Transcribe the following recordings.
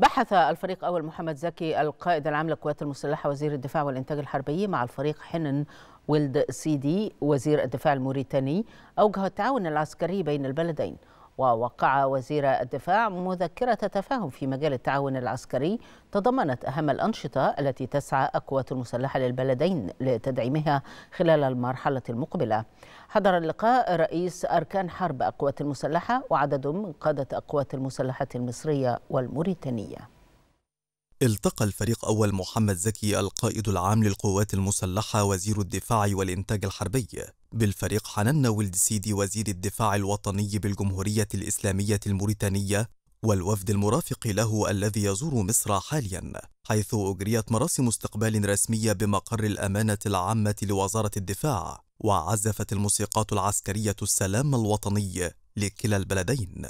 بحث الفريق أول محمد زكي القائد العام للقوات المسلحة وزير الدفاع والإنتاج الحربي مع الفريق حنن ولد سيدي وزير الدفاع الموريتاني أوجه التعاون العسكري بين البلدين ووقع وزير الدفاع مذكرة تفاهم في مجال التعاون العسكري تضمنت أهم الأنشطة التي تسعى القوات المسلحة للبلدين لتدعيمها خلال المرحلة المقبلة حضر اللقاء رئيس أركان حرب القوات المسلحة وعدد من قادة القوات المسلحة المصرية والموريتانية التقى الفريق أول محمد زكي القائد العام للقوات المسلحة وزير الدفاع والإنتاج الحربي بالفريق حنان ولد سيدي وزير الدفاع الوطني بالجمهورية الإسلامية الموريتانية والوفد المرافق له الذي يزور مصر حاليا حيث أجريت مراسم استقبال رسمية بمقر الأمانة العامة لوزارة الدفاع وعزفت الموسيقات العسكرية السلام الوطني لكلا البلدين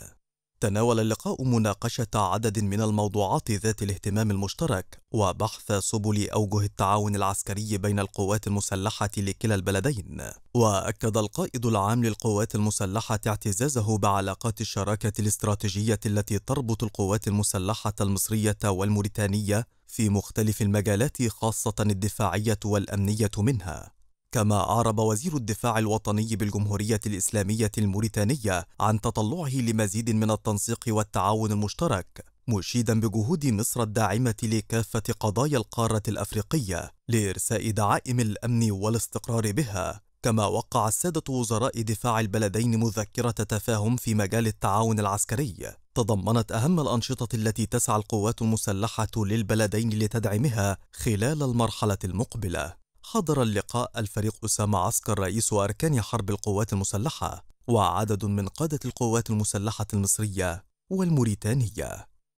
تناول اللقاء مناقشة عدد من الموضوعات ذات الاهتمام المشترك وبحث سبل أوجه التعاون العسكري بين القوات المسلحة لكلا البلدين وأكد القائد العام للقوات المسلحة اعتزازه بعلاقات الشراكة الاستراتيجية التي تربط القوات المسلحة المصرية والموريتانية في مختلف المجالات خاصة الدفاعية والأمنية منها كما أعرب وزير الدفاع الوطني بالجمهورية الإسلامية الموريتانية عن تطلعه لمزيد من التنسيق والتعاون المشترك مشيدا بجهود مصر الداعمة لكافة قضايا القارة الأفريقية لإرساء دعائم الأمن والاستقرار بها كما وقع السادة وزراء دفاع البلدين مذكرة تفاهم في مجال التعاون العسكري تضمنت أهم الأنشطة التي تسعى القوات المسلحة للبلدين لتدعمها خلال المرحلة المقبلة حضر اللقاء الفريق أسامة عسكر رئيس أركان حرب القوات المسلحة وعدد من قادة القوات المسلحة المصرية والموريتانية